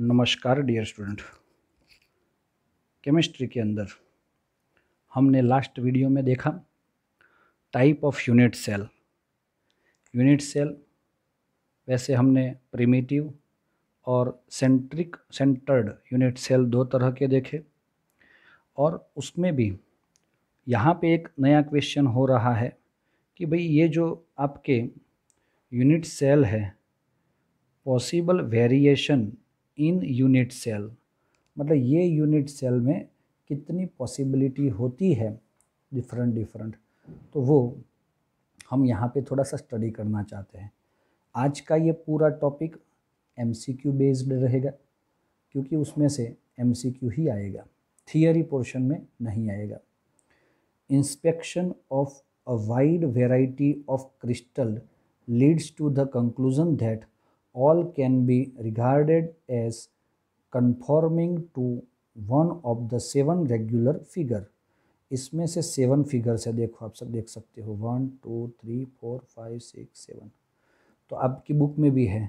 नमस्कार dear student chemistry के अंदर हमने लास्ट वीडियो में देखा type of unit cell unit cell वैसे हमने प्रीमेटिव और सेंट्रिक सेंटर्ड यूनिट सेल दो तरह के देखे और उसमें भी यहाँ पे एक नया क्वेश्चन हो रहा है कि भाई ये जो आपके यूनिट सेल है possible variation in unit cell मतलब ये यूनिट सेल में कितनी पॉसिबिलिटी होती है डिफरेंट डिफरेंट तो वो हम यहाँ पे थोड़ा सा स्टडी करना चाहते हैं आज का ये पूरा टॉपिक एम बेस्ड रहेगा क्योंकि उसमें से एम ही आएगा थियरी पोर्शन में नहीं आएगा inspection of a wide variety of crystal leads to the conclusion that all can be regarded as conforming to one of the seven regular figure इसमें से सेवन फिगर्स है देखो आप सब देख सकते हो one two three four five six seven तो आपकी बुक में भी है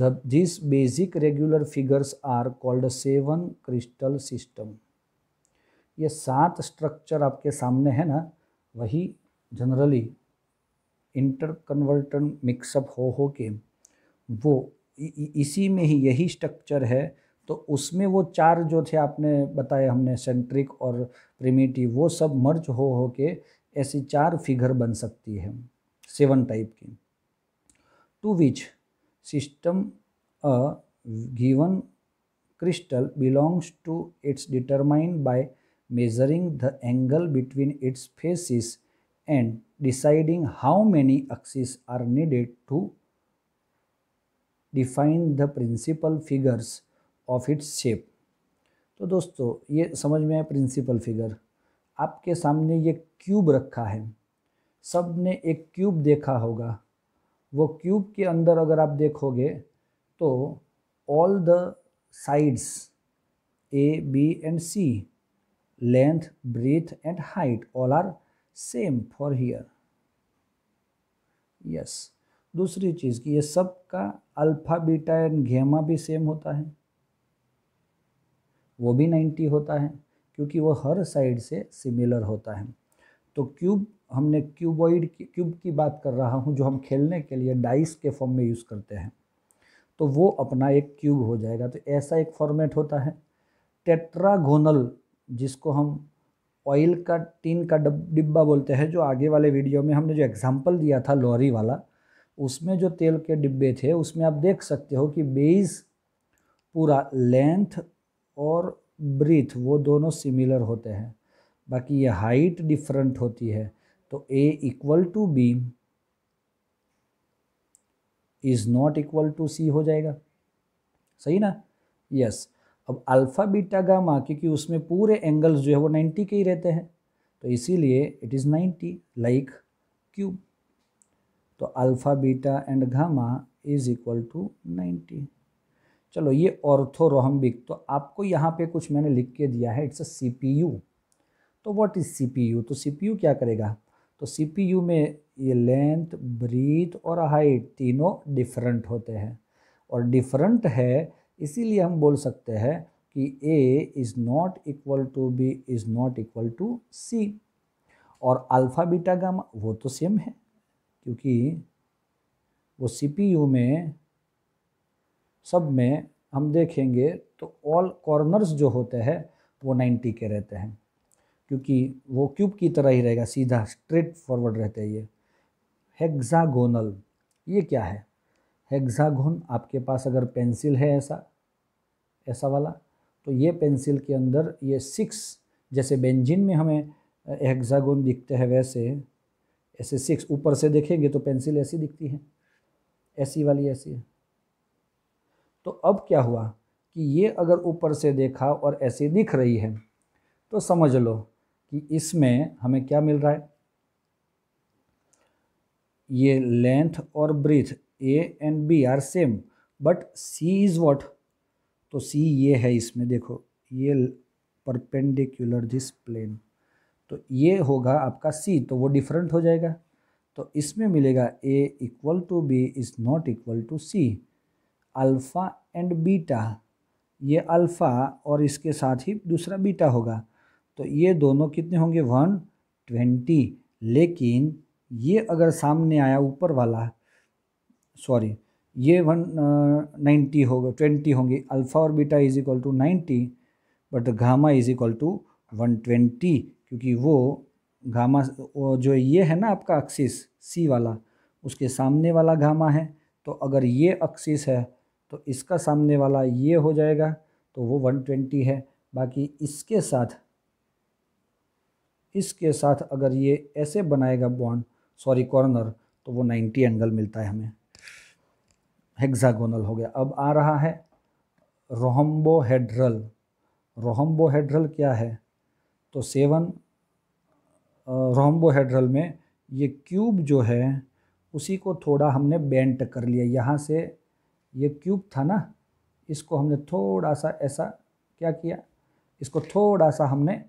the this basic regular figures are called seven crystal system ये सात स्ट्रक्चर आपके सामने है ना वही जनरली इंटर कन्वर्टन मिक्सअप हो हो के वो इसी में ही यही स्ट्रक्चर है तो उसमें वो चार जो थे आपने बताए हमने सेंट्रिक और प्रिमिटिव वो सब मर्ज हो हो के ऐसी चार फिगर बन सकती है सेवन टाइप की to which system a given crystal belongs to its determined by measuring the angle between its faces and deciding how many axes are needed to define the principal figures of its shape तो दोस्तों ये समझ में आया principal figure आपके सामने ये cube रखा है सब ने एक क्यूब देखा होगा वो क्यूब के अंदर अगर आप देखोगे तो all the sides A B and C length breadth and height all are same for here yes दूसरी चीज़ कि ये सब का अल्फ़ा बीटा एंड घेमा भी सेम होता है वो भी नाइन्टी होता है क्योंकि वो हर साइड से सिमिलर होता है तो क्यूब हमने क्यूबॉइड की क्यूब की बात कर रहा हूँ जो हम खेलने के लिए डाइस के फॉर्म में यूज़ करते हैं तो वो अपना एक क्यूब हो जाएगा तो ऐसा एक फॉर्मेट होता है टेट्रागोनल जिसको हम ऑयल का टीन का डिब्बा बोलते हैं जो आगे वाले वीडियो में हमने जो एग्जाम्पल दिया था लॉरी वाला उसमें जो तेल के डिब्बे थे उसमें आप देख सकते हो कि बेस पूरा लेंथ और ब्रीथ वो दोनों सिमिलर होते हैं बाकी ये हाइट डिफरेंट होती है तो A equal to B is not equal to C हो जाएगा सही ना यस yes. अब अल्फ़ा बीटा गामा क्योंकि उसमें पूरे एंगल्स जो है वो 90 के ही रहते हैं तो इसीलिए इट इज़ 90 लाइक क्यूब तो alpha beta and gamma is equal to ninety चलो ये ऑर्थोरोहम्बिक तो आपको यहाँ पे कुछ मैंने लिख के दिया है इट्स अ सीपीयू तो व्हाट इज़ सीपीयू तो सीपीयू क्या करेगा तो सीपीयू में ये लेंथ ब्रीथ और हाइट तीनों डिफरेंट होते हैं और डिफरेंट है इसीलिए हम बोल सकते हैं कि A is not equal to B is not equal to C और अल्फ़ा बीटा गामा वो तो सेम है क्योंकि वो सीपीयू में सब में हम देखेंगे तो ऑल कॉर्नर्स जो होते हैं वो 90 के रहते हैं क्योंकि वो क्यूब की तरह ही रहेगा सीधा स्ट्रेट फॉरवर्ड रहता है ये हेक्सागोनल ये क्या है हेक्सागोन आपके पास अगर पेंसिल है ऐसा ऐसा वाला तो ये पेंसिल के अंदर ये सिक्स जैसे बेंजिन में हमें हेक्सागोन दिखते हैं वैसे ऐसे सिक्स ऊपर से देखेंगे तो पेंसिल ऐसी दिखती है ऐसी वाली ऐसी है तो अब क्या हुआ कि ये अगर ऊपर से देखा और ऐसी दिख रही है तो समझ लो कि इसमें हमें क्या मिल रहा है ये लेंथ और breadth A and B are same but C is what तो सी ये है इसमें देखो ये परपेंडिकुलर दिस प्लेन तो ये होगा आपका सी तो वो डिफरेंट हो जाएगा तो इसमें मिलेगा A equal to B is not equal to C alpha and beta ये अल्फ़ा और इसके साथ ही दूसरा बीटा होगा तो ये दोनों कितने होंगे वन ट्वेंटी लेकिन ये अगर सामने आया ऊपर वाला सॉरी ये वन नाइन्टी होगा ट्वेंटी होंगे अल्फ़ा और beta is equal to ninety but gamma is equal to one twenty क्योंकि वो घामा जो ये है ना आपका अक्सिस सी वाला उसके सामने वाला घामा है तो अगर ये अक्सिस है तो इसका सामने वाला ये हो जाएगा तो वो 120 है बाकी इसके साथ इसके साथ अगर ये ऐसे बनाएगा बॉन्ड सॉरी कॉर्नर तो वो 90 एंगल मिलता है हमें हेक्सागोनल हो गया अब आ रहा है रोहम्बोहेड्रल रोहम्बोहेड्रल क्या है तो सेवन रोम्बोहेड्रल में ये क्यूब जो है उसी को थोड़ा हमने बेंट कर लिया यहाँ से ये क्यूब था ना इसको हमने थोड़ा सा ऐसा क्या किया इसको थोड़ा सा हमने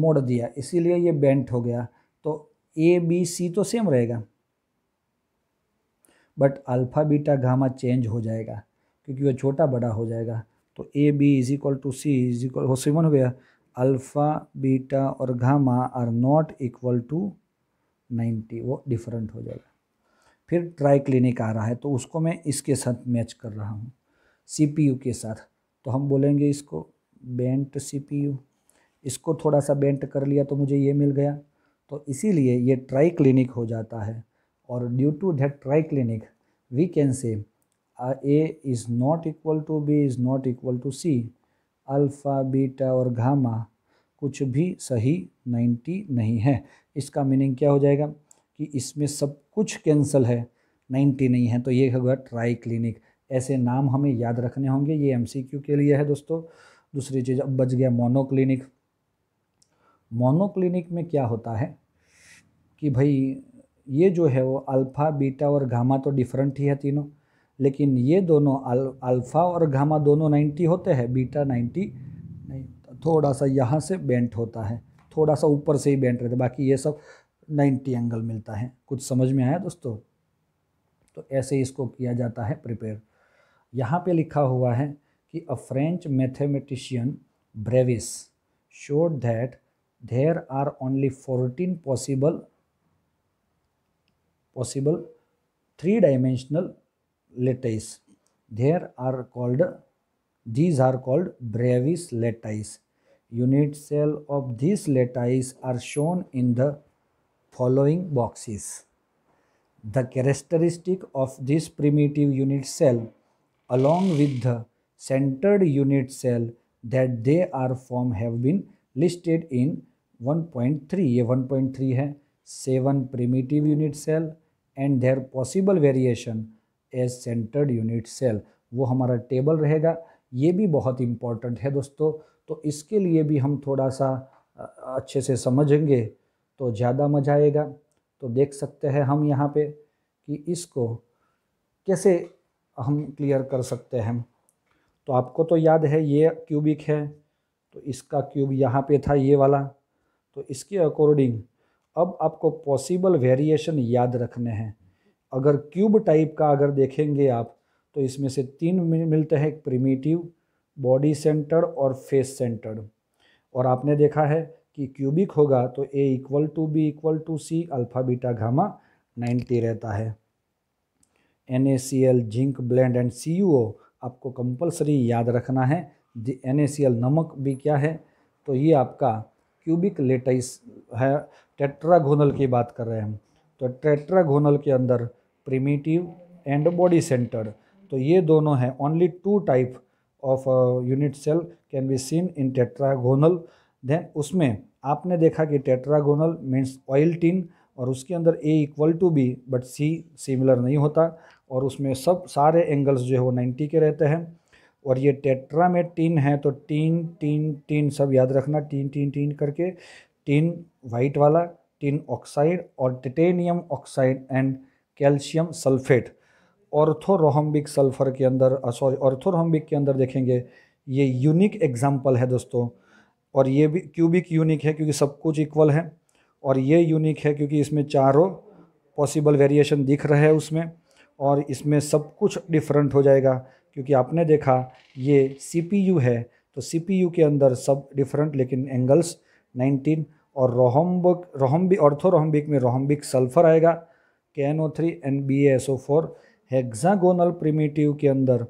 मोड़ दिया इसीलिए ये बेंट हो गया तो ए बी सी तो सेम रहेगा but alpha beta gamma change हो जाएगा क्योंकि वह छोटा बड़ा हो जाएगा तो A B is equal to C is equal वो सेवन हो गया अल्फ़ा बीटा और gamma are not equal to 90 वो डिफरेंट हो जाएगा फिर ट्राई क्लिनिक आ रहा है तो उसको मैं इसके साथ मैच कर रहा हूँ सीपीयू के साथ तो हम बोलेंगे इसको बेंट सीपीयू इसको थोड़ा सा बेंट कर लिया तो मुझे ये मिल गया तो इसीलिए ये ट्राई क्लिनिक हो जाता है और due to that triclinic we can say A is not equal to B is not equal to C alpha beta और घामा कुछ भी सही नाइन्टी नहीं है इसका मीनिंग क्या हो जाएगा कि इसमें सब कुछ कैंसिल है नाइन्टी नहीं है तो ये होगा ट्राई क्लिनिक ऐसे नाम हमें याद रखने होंगे ये एमसीक्यू के लिए है दोस्तों दूसरी चीज़ अब बच गया मोनोक्लिनिक मोनोक्लिनिक में क्या होता है कि भाई ये जो है वो अल्फ़ा बीटा और घामा तो डिफरेंट ही है तीनों लेकिन ये दोनों अल, अल्फ़ा और घामा दोनों 90 होते हैं बीटा 90 नहीं थोड़ा सा यहाँ से बेंट होता है थोड़ा सा ऊपर से ही बेंट रहता है बाकी ये सब 90 एंगल मिलता है कुछ समझ में आया दोस्तों तो ऐसे इसको किया जाता है प्रिपेयर यहाँ पे लिखा हुआ है कि a French mathematician Bravais showed that there are only fourteen possible possible three dimensional lattice there are called these are called Bravais lattice unit cell of this lattice are shown in the following boxes the characteristic of this primitive unit cell along with the centred unit cell that they are form have been listed in 1.3 ये 1.3 है seven primitive unit cell and there possible variation edge centred unit cell वो हमारा table रहेगा ये भी बहुत important है दोस्तों तो इसके लिए भी हम थोड़ा सा अच्छे से समझेंगे तो ज़्यादा मज़ा आएगा तो देख सकते हैं हम यहाँ पे कि इसको कैसे हम क्लियर कर सकते हैं तो आपको तो याद है ये क्यूबिक है तो इसका क्यूब यहाँ पे था ये वाला तो इसके अकॉर्डिंग अब आपको पॉसिबल वेरिएशन याद रखने हैं अगर क्यूब टाइप का अगर देखेंगे आप तो इसमें से तीन मिलते हैं प्रिमिटिव बॉडी सेंटर्ड और फेस सेंटर्ड और आपने देखा है कि क्यूबिक होगा तो A equal to B equal to C alpha beta gamma 90 रहता है N A C L zinc blende and C U O आपको कंपलसरी याद रखना है एन ए सी एल नमक भी क्या है तो ये आपका क्यूबिक लेटाइस है टेट्रागोनल की बात कर रहे हैं हम तो टेट्रागोनल के अंदर प्रिमिटिव एंड बॉडी सेंटर्ड तो ये दोनों हैं only two type of unit cell can be seen in tetragonal then उसमें आपने देखा कि टेट्रागोनल मीन्स ऑयल टीन और उसके अंदर A equal to B but C similar नहीं होता और उसमें सब सारे एंगल्स जो है वो नाइन्टी के रहते हैं और ये टेट्रा में टीन है तो टीन टीन टीन सब याद रखना टीन टीन टीन करके टीन वाइट वाला टिन ऑक्साइड और titanium oxide and calcium sulphate orthorhombic sulphur के अंदर सॉरी ऑर्थोरोहम्बिक के अंदर देखेंगे ये यूनिक एग्जाम्पल है दोस्तों और ये भी क्यूबिक यूनिक है क्योंकि सब कुछ इक्वल है और ये यूनिक है क्योंकि इसमें चारों पॉसिबल वेरिएशन दिख रहे हैं उसमें और इसमें सब कुछ डिफरेंट हो जाएगा क्योंकि आपने देखा ये सी है तो सी के अंदर सब डिफरेंट लेकिन एंगल्स और रोहम्बक रोहम्बिक ऑर्थो रोहम्बिक में रोहम्बिक सल्फर आएगा K N O three N B S O four hexagonal primitive के अंदर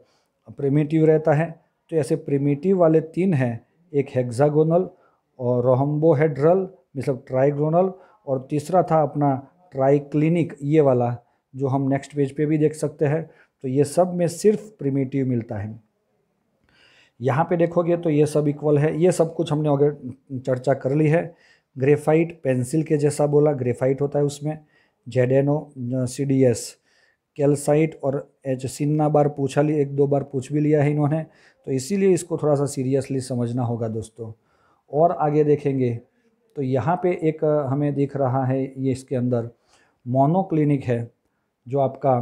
प्रिमेटिव रहता है तो ऐसे प्रिमेटिव वाले तीन हैं एक हेक्सागोनल और रोहम्बोहेड्रल मतलब ट्राइग्रोनल और तीसरा था अपना ट्राइक्लिनिक ये वाला जो हम नेक्स्ट पेज पे भी देख सकते हैं तो ये सब में सिर्फ प्रिमेटिव मिलता है यहाँ पे देखोगे तो ये सब इक्वल है ये सब कुछ हमने अगर चर्चा कर ली है ग्रेफाइट पेंसिल के जैसा बोला ग्रेफाइट होता है उसमें Z N O C D S calcite और एच सिन्ना बार पूछा ली एक दो बार पूछ भी लिया है इन्होंने तो इसीलिए इसको थोड़ा सा सीरियसली समझना होगा दोस्तों और आगे देखेंगे तो यहाँ पे एक हमें दिख रहा है ये इसके अंदर मोनोक्लिनिक है जो आपका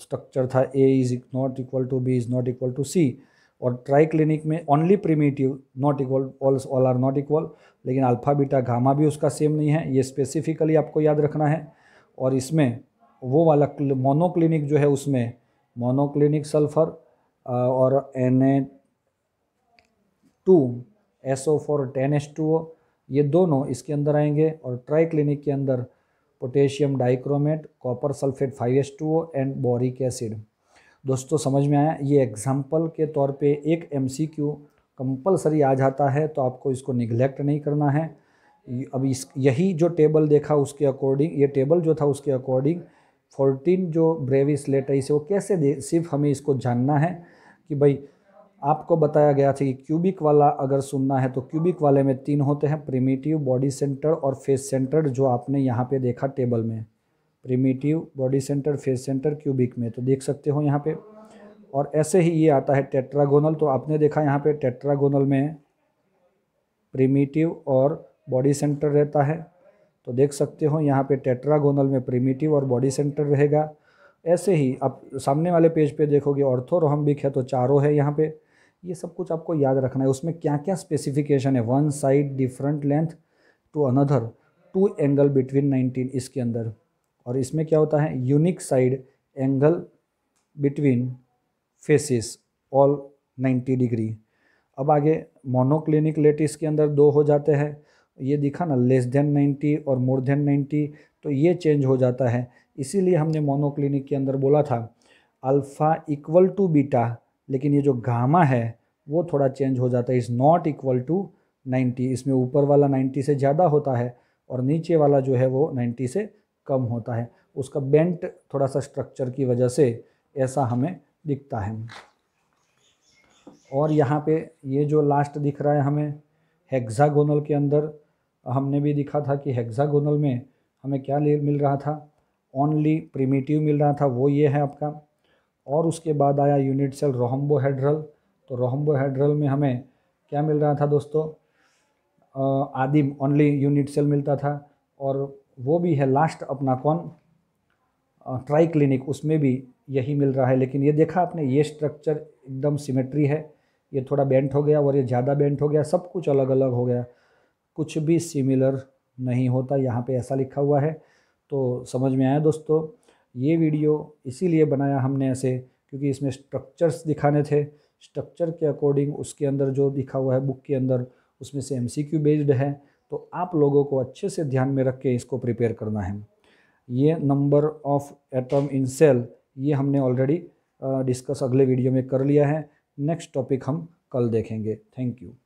स्ट्रक्चर था A is not equal to B is not equal to C और ट्राई क्लिनिक में only primitive not equal all all are not equal लेकिन अल्फा बीटा घामा भी उसका सेम नहीं है ये स्पेसिफिकली आपको याद रखना है और इसमें वो वाला मोनोक्लिनिक जो है उसमें मोनोक्लिनिक सल्फर और N A two S O four ten S two O ये दोनों इसके अंदर आएंगे और ट्राई क्लिनिक के अंदर potassium dichromate copper sulphate five S two O and boric acid दोस्तों समझ में आया ये एग्जाम्पल के तौर पे एक एमसीक्यू कंपलसरी आ जाता है तो आपको इसको निगलेक्ट नहीं करना है अब इस यही जो टेबल देखा उसके अकॉर्डिंग ये टेबल जो था उसके अकॉर्डिंग फोर्टीन जो ब्रेविस लेटर इसे वो कैसे दे सिर्फ हमें इसको जानना है कि भाई आपको बताया गया था कि क्यूबिक वाला अगर सुनना है तो क्यूबिक वाले में तीन होते हैं प्रिमेटिव बॉडी सेंटर और फेस सेंटर जो आपने यहाँ पे देखा टेबल में primitive body centre face centre cubic में तो देख सकते हो यहाँ पे और ऐसे ही ये आता है टेट्रागोनल तो आपने देखा यहाँ पे टेट्रागोनल में प्रिमिटिव और बॉडी सेंटर रहता है तो देख सकते हो यहाँ पे टेट्रागोनल में प्रिमिटिव और बॉडी सेंटर रहेगा ऐसे ही आप सामने वाले पेज पे देखोगे ऑर्थोरोहम्बिक है तो चारों है यहाँ पे ये सब कुछ आपको याद रखना है उसमें क्या क्या स्पेसिफिकेशन है one side different length two another two angle between nineteen इसके अंदर और इसमें क्या होता है unique side angle between faces all 90 degree अब आगे मोनोक्लिनिक लेटिस के अंदर दो हो जाते हैं ये दिखा ना लेस देन 90 और मोर देन 90 तो ये चेंज हो जाता है इसीलिए हमने मोनोक्लिनिक के अंदर बोला था अल्फ़ा इक्वल टू बीटा लेकिन ये जो गामा है वो थोड़ा चेंज हो जाता है इज़ नॉट इक्वल टू 90 इसमें ऊपर वाला 90 से ज़्यादा होता है और नीचे वाला जो है वो 90 से कम होता है उसका बेंट थोड़ा सा स्ट्रक्चर की वजह से ऐसा हमें दिखता है और यहाँ पे ये जो लास्ट दिख रहा है हमें हेक्सागोनल के अंदर हमने भी दिखा था कि हेक्सागोनल में हमें क्या मिल रहा था ओनली प्रिमिटिव मिल रहा था वो ये है आपका और उसके बाद आया यूनिट सेल रोहम्बोहेड्रल तो रोहम्बोहेड्रल में हमें क्या मिल रहा था दोस्तों आदिम ओनली यूनिट सेल मिलता था और वो भी है लास्ट अपना कौन ट्राई क्लिनिक उसमें भी यही मिल रहा है लेकिन ये देखा आपने ये स्ट्रक्चर एकदम सिमेट्री है ये थोड़ा बेंट हो गया और ये ज़्यादा बेंट हो गया सब कुछ अलग अलग हो गया कुछ भी सिमिलर नहीं होता यहाँ पे ऐसा लिखा हुआ है तो समझ में आया दोस्तों ये वीडियो इसीलिए बनाया हमने ऐसे क्योंकि इसमें स्ट्रक्चर्स दिखाने थे स्ट्रक्चर के अकॉर्डिंग उसके अंदर जो दिखा हुआ है बुक के अंदर उसमें से एम बेस्ड है तो आप लोगों को अच्छे से ध्यान में रख के इसको प्रिपेयर करना है ये number of atom in cell ये हमने ऑलरेडी डिस्कस अगले वीडियो में कर लिया है नेक्स्ट टॉपिक हम कल देखेंगे थैंक यू